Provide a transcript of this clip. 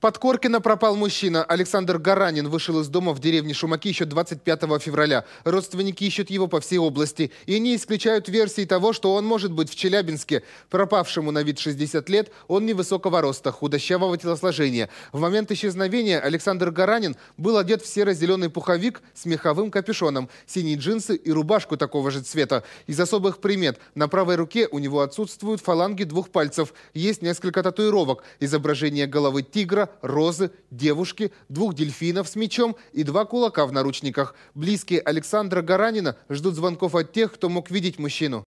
Под Коркино пропал мужчина. Александр Гаранин вышел из дома в деревне Шумаки еще 25 февраля. Родственники ищут его по всей области. И не исключают версии того, что он может быть в Челябинске. Пропавшему на вид 60 лет, он невысокого роста, худощавого телосложения. В момент исчезновения Александр Гаранин был одет в серо-зеленый пуховик с меховым капюшоном, синие джинсы и рубашку такого же цвета. Из особых примет на правой руке у него отсутствуют фаланги двух пальцев. Есть несколько татуировок, изображение головы тигра, розы, девушки, двух дельфинов с мечом и два кулака в наручниках. Близкие Александра Гаранина ждут звонков от тех, кто мог видеть мужчину.